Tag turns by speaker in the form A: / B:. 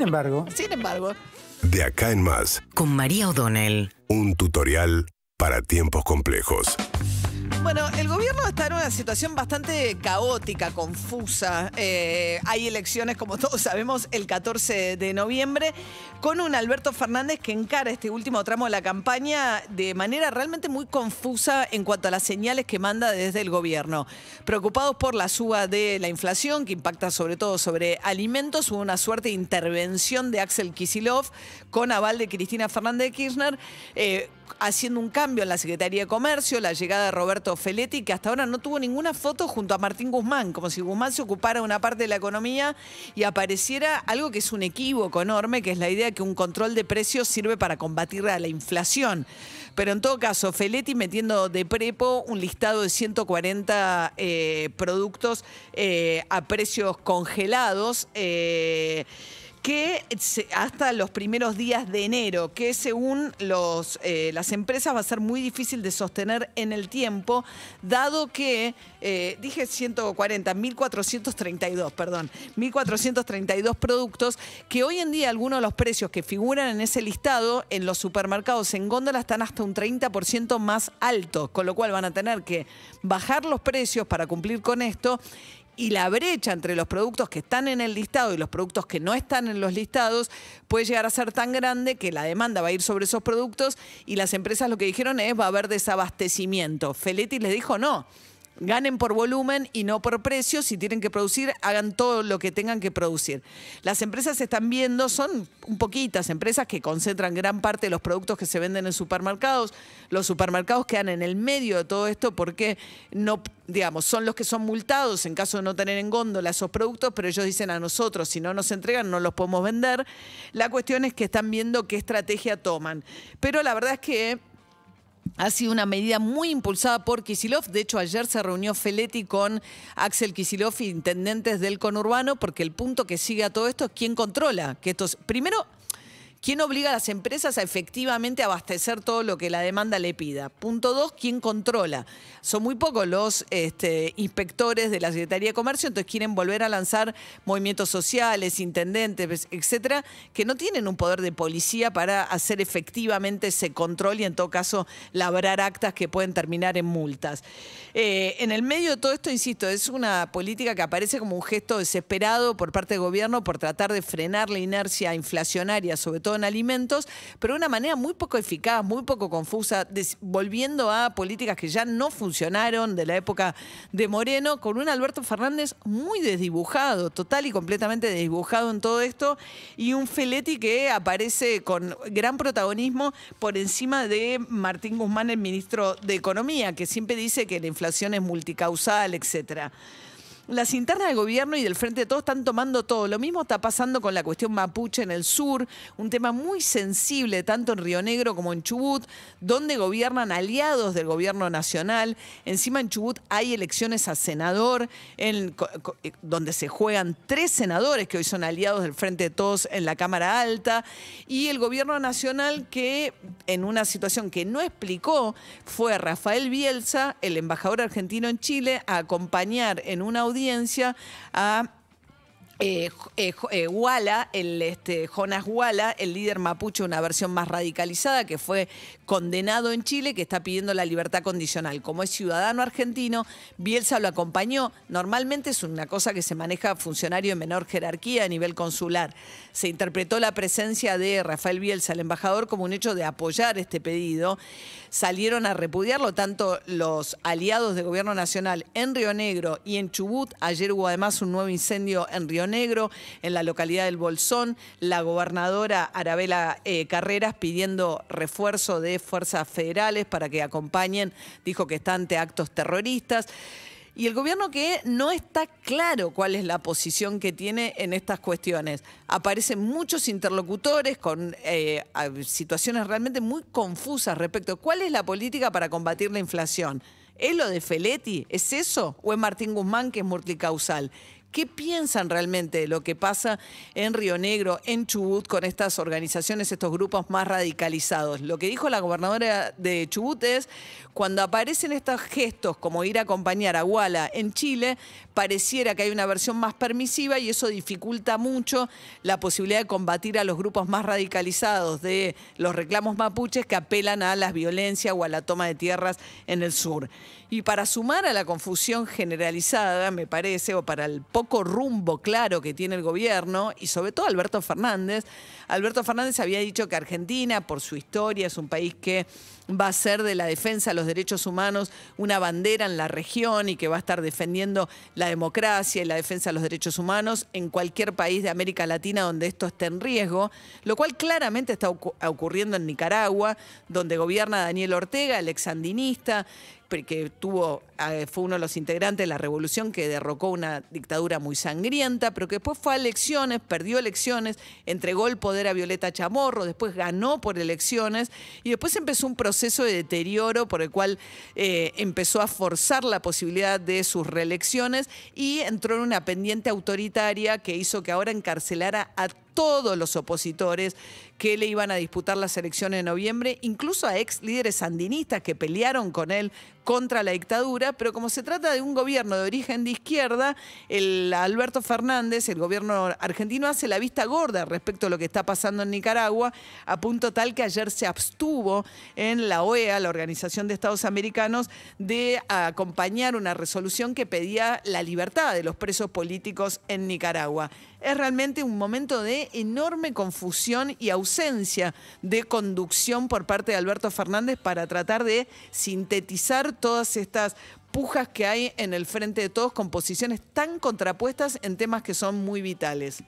A: Sin embargo. Sin embargo. De acá en más. Con María O'Donnell. Un tutorial para tiempos complejos. Bueno, el gobierno está en una situación bastante caótica, confusa. Eh, hay elecciones, como todos sabemos, el 14 de noviembre, con un Alberto Fernández que encara este último tramo de la campaña de manera realmente muy confusa en cuanto a las señales que manda desde el gobierno. Preocupados por la suba de la inflación, que impacta sobre todo sobre alimentos, hubo una suerte de intervención de Axel Kisilov con aval de Cristina Fernández Kirchner. Eh, haciendo un cambio en la Secretaría de Comercio, la llegada de Roberto Feletti, que hasta ahora no tuvo ninguna foto junto a Martín Guzmán, como si Guzmán se ocupara una parte de la economía y apareciera algo que es un equívoco enorme, que es la idea que un control de precios sirve para combatir a la inflación. Pero en todo caso, Feletti metiendo de prepo un listado de 140 eh, productos eh, a precios congelados. Eh, que hasta los primeros días de enero, que según los, eh, las empresas va a ser muy difícil de sostener en el tiempo, dado que, eh, dije 140, 1432, perdón, 1432 productos, que hoy en día algunos de los precios que figuran en ese listado en los supermercados en góndola están hasta un 30% más altos, con lo cual van a tener que bajar los precios para cumplir con esto y la brecha entre los productos que están en el listado y los productos que no están en los listados puede llegar a ser tan grande que la demanda va a ir sobre esos productos y las empresas lo que dijeron es va a haber desabastecimiento. Feletti les dijo no. Ganen por volumen y no por precio. Si tienen que producir, hagan todo lo que tengan que producir. Las empresas están viendo, son un poquitas empresas que concentran gran parte de los productos que se venden en supermercados. Los supermercados quedan en el medio de todo esto porque no, digamos, son los que son multados en caso de no tener en góndola esos productos, pero ellos dicen a nosotros, si no nos entregan, no los podemos vender. La cuestión es que están viendo qué estrategia toman. Pero la verdad es que ha sido una medida muy impulsada por Kisilov. De hecho, ayer se reunió Feletti con Axel Kisilov, intendentes del conurbano, porque el punto que sigue a todo esto es quién controla. Que estos, primero, ¿Quién obliga a las empresas a efectivamente abastecer todo lo que la demanda le pida? Punto dos, ¿quién controla? Son muy pocos los este, inspectores de la Secretaría de Comercio, entonces quieren volver a lanzar movimientos sociales, intendentes, etcétera, que no tienen un poder de policía para hacer efectivamente ese control y en todo caso labrar actas que pueden terminar en multas. Eh, en el medio de todo esto, insisto, es una política que aparece como un gesto desesperado por parte del gobierno por tratar de frenar la inercia inflacionaria, sobre todo en alimentos, pero de una manera muy poco eficaz, muy poco confusa, volviendo a políticas que ya no funcionaron de la época de Moreno, con un Alberto Fernández muy desdibujado, total y completamente desdibujado en todo esto, y un Feletti que aparece con gran protagonismo por encima de Martín Guzmán, el ministro de Economía, que siempre dice que la inflación es multicausal, etcétera las internas del gobierno y del frente de todos están tomando todo. Lo mismo está pasando con la cuestión mapuche en el sur, un tema muy sensible tanto en Río Negro como en Chubut, donde gobiernan aliados del gobierno nacional. Encima en Chubut hay elecciones a senador, eh, donde se juegan tres senadores que hoy son aliados del frente de todos en la Cámara Alta, y el gobierno nacional que en una situación que no explicó fue a Rafael Bielsa, el embajador argentino en Chile, a acompañar en una audiencia audiencia a eh, eh, eh el, este, Jonas Wala, el líder mapuche, una versión más radicalizada, que fue condenado en Chile, que está pidiendo la libertad condicional. Como es ciudadano argentino, Bielsa lo acompañó. Normalmente es una cosa que se maneja funcionario de menor jerarquía a nivel consular. Se interpretó la presencia de Rafael Bielsa, el embajador, como un hecho de apoyar este pedido. Salieron a repudiarlo tanto los aliados de Gobierno Nacional en Río Negro y en Chubut. Ayer hubo además un nuevo incendio en Río Negro Negro, en la localidad del Bolsón, la gobernadora Arabela eh, Carreras pidiendo refuerzo de fuerzas federales para que acompañen, dijo que está ante actos terroristas. Y el gobierno que no está claro cuál es la posición que tiene en estas cuestiones. Aparecen muchos interlocutores con eh, situaciones realmente muy confusas respecto a cuál es la política para combatir la inflación. ¿Es lo de Feletti? ¿Es eso? ¿O es Martín Guzmán que es multicausal? ¿Qué piensan realmente de lo que pasa en Río Negro, en Chubut, con estas organizaciones, estos grupos más radicalizados? Lo que dijo la gobernadora de Chubut es, cuando aparecen estos gestos como ir a acompañar a Guala en Chile, pareciera que hay una versión más permisiva y eso dificulta mucho la posibilidad de combatir a los grupos más radicalizados de los reclamos mapuches que apelan a las violencias o a la toma de tierras en el sur. Y para sumar a la confusión generalizada, me parece, o para el poco rumbo claro que tiene el gobierno y sobre todo Alberto Fernández. Alberto Fernández había dicho que Argentina, por su historia, es un país que va a ser de la defensa de los derechos humanos una bandera en la región y que va a estar defendiendo la democracia y la defensa de los derechos humanos en cualquier país de América Latina donde esto esté en riesgo, lo cual claramente está ocurriendo en Nicaragua, donde gobierna Daniel Ortega, el exandinista, que tuvo, ah, fue uno de los integrantes de la revolución que derrocó una dictadura muy sangrienta, pero que después fue a elecciones, perdió elecciones, entregó el poder a Violeta Chamorro, después ganó por elecciones y después empezó un proceso de deterioro por el cual eh, empezó a forzar la posibilidad de sus reelecciones y entró en una pendiente autoritaria que hizo que ahora encarcelara a todos los opositores que le iban a disputar las elecciones de noviembre, incluso a ex líderes sandinistas que pelearon con él contra la dictadura, pero como se trata de un gobierno de origen de izquierda, el Alberto Fernández, el gobierno argentino, hace la vista gorda respecto a lo que está pasando en Nicaragua, a punto tal que ayer se abstuvo en la OEA, la Organización de Estados Americanos, de acompañar una resolución que pedía la libertad de los presos políticos en Nicaragua. Es realmente un momento de enorme confusión y ausencia de conducción por parte de Alberto Fernández para tratar de sintetizar todas estas pujas que hay en el frente de todos con posiciones tan contrapuestas en temas que son muy vitales.